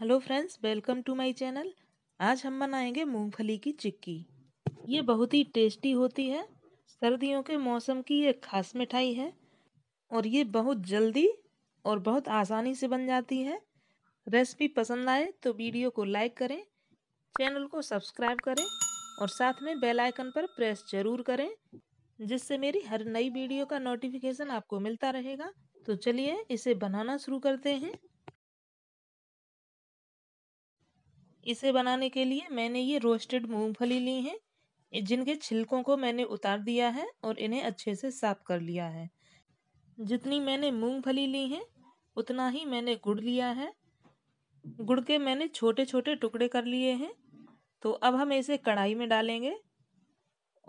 hello friends welcome to my channel आज हम बनाएंगे मूंगफली की चिक्की ये बहुत ही टेस्टी होती है सर्दियों के मौसम की ये खास मिठाई है और ये बहुत जल्दी और बहुत आसानी से बन जाती है रेसिपी पसंद आए तो वीडियो को लाइक करें चैनल को सब्सक्राइब करें और साथ में बेल आइकन पर प्रेस जरूर करें जिससे मेरी हर नई वीडियो का नोटिफिकेशन आपको मिलता रहेगा तो चलिए इसे बनाना शुरू करते हैं इसे बनाने के लिए मैंने ये रोस्टेड मूंगफली ली हैं जिनके छिलकों को मैंने उतार दिया है और इन्हें अच्छे से साफ कर लिया है जितनी मैंने मूंगफली ली हैं उतना ही मैंने गुड़ लिया है गुड़ के मैंने छोटे छोटे टुकड़े कर लिए हैं तो अब हम इसे कढ़ाई में डालेंगे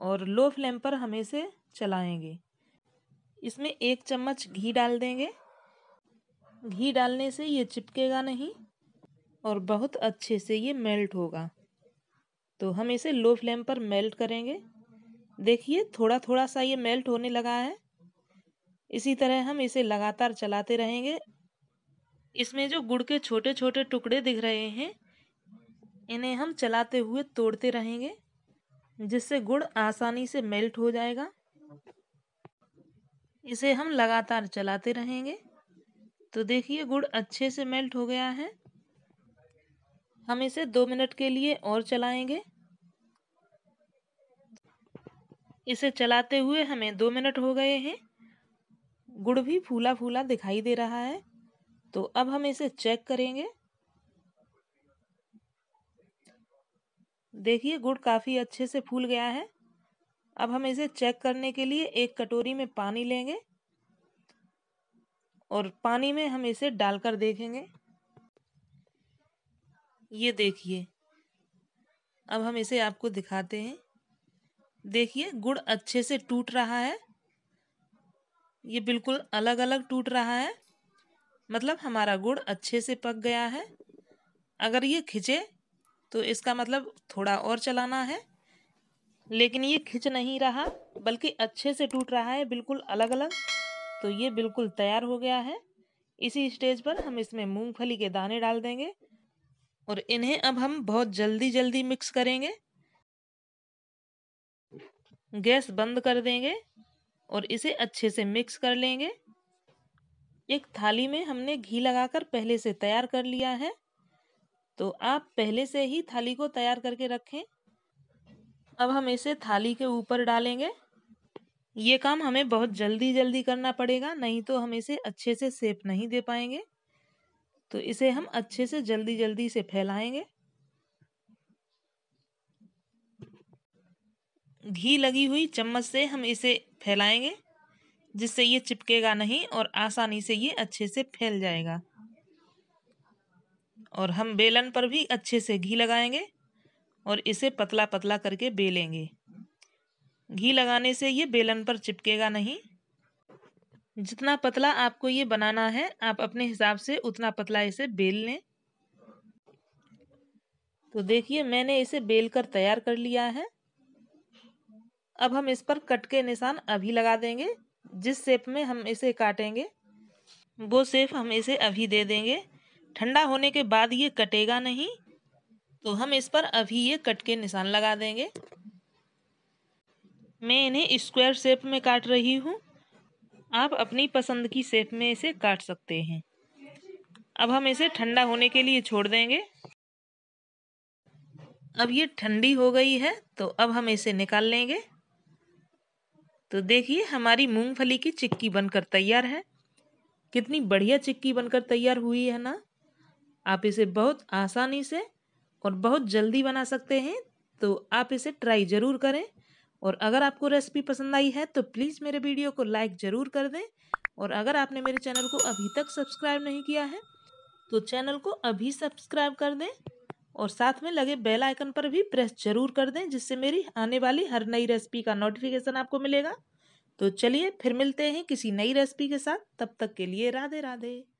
और लो फ्लेम पर हम इसे चलाएंगे इसमें एक चम्मच घी डाल देंगे घी डालने से ये चिपकेगा नहीं और बहुत अच्छे से ये मेल्ट होगा तो हम इसे लो फ्लेम पर मेल्ट करेंगे देखिए थोड़ा थोड़ा सा ये मेल्ट होने लगा है इसी तरह हम इसे लगातार चलाते रहेंगे इसमें जो गुड़ के छोटे छोटे टुकड़े दिख रहे हैं इन्हें हम चलाते हुए तोड़ते रहेंगे जिससे गुड़ आसानी से मेल्ट हो जाएगा इसे हम लगातार चलाते रहेंगे तो देखिए गुड़ अच्छे से मेल्ट हो गया है हम इसे दो मिनट के लिए और चलाएंगे इसे चलाते हुए हमें दो मिनट हो गए हैं गुड़ भी फूला फूला दिखाई दे रहा है तो अब हम इसे चेक करेंगे देखिए गुड़ काफ़ी अच्छे से फूल गया है अब हम इसे चेक करने के लिए एक कटोरी में पानी लेंगे और पानी में हम इसे डालकर देखेंगे ये देखिए अब हम इसे आपको दिखाते हैं देखिए गुड़ अच्छे से टूट रहा है ये बिल्कुल अलग अलग टूट रहा है मतलब हमारा गुड़ अच्छे से पक गया है अगर ये खिंचे तो इसका मतलब थोड़ा और चलाना है लेकिन ये खिंच नहीं रहा बल्कि अच्छे से टूट रहा है बिल्कुल अलग अलग तो ये बिल्कुल तैयार हो गया है इसी स्टेज पर हम इसमें मूंगफली के दाने डाल देंगे और इन्हें अब हम बहुत जल्दी जल्दी मिक्स करेंगे गैस बंद कर देंगे और इसे अच्छे से मिक्स कर लेंगे एक थाली में हमने घी लगाकर पहले से तैयार कर लिया है तो आप पहले से ही थाली को तैयार करके रखें अब हम इसे थाली के ऊपर डालेंगे ये काम हमें बहुत जल्दी जल्दी करना पड़ेगा नहीं तो हम इसे अच्छे से सेप नहीं दे पाएंगे तो इसे हम अच्छे से जल्दी जल्दी से फैलाएंगे घी लगी हुई चम्मच से हम इसे फैलाएंगे जिससे ये चिपकेगा नहीं और आसानी से ये अच्छे से फैल जाएगा और हम बेलन पर भी अच्छे से घी लगाएंगे और इसे पतला पतला करके बेलेंगे घी लगाने से ये बेलन पर चिपकेगा नहीं जितना पतला आपको ये बनाना है आप अपने हिसाब से उतना पतला इसे बेल लें तो देखिए मैंने इसे बेल कर तैयार कर लिया है अब हम इस पर कट के निशान अभी लगा देंगे जिस शेप में हम इसे काटेंगे वो शेप हम इसे अभी दे देंगे ठंडा होने के बाद ये कटेगा नहीं तो हम इस पर अभी ये कट के निशान लगा देंगे मैं इन्हें स्क्वायर शेप में काट रही हूँ आप अपनी पसंद की सेफ में इसे काट सकते हैं अब हम इसे ठंडा होने के लिए छोड़ देंगे अब ये ठंडी हो गई है तो अब हम इसे निकाल लेंगे तो देखिए हमारी मूंगफली की चिक्की बनकर तैयार है कितनी बढ़िया चिक्की बनकर तैयार हुई है ना आप इसे बहुत आसानी से और बहुत जल्दी बना सकते हैं तो आप इसे ट्राई ज़रूर करें और अगर आपको रेसिपी पसंद आई है तो प्लीज़ मेरे वीडियो को लाइक ज़रूर कर दें और अगर आपने मेरे चैनल को अभी तक सब्सक्राइब नहीं किया है तो चैनल को अभी सब्सक्राइब कर दें और साथ में लगे बेल आइकन पर भी प्रेस जरूर कर दें जिससे मेरी आने वाली हर नई रेसिपी का नोटिफिकेशन आपको मिलेगा तो चलिए फिर मिलते हैं किसी नई रेसिपी के साथ तब तक के लिए राधे राधे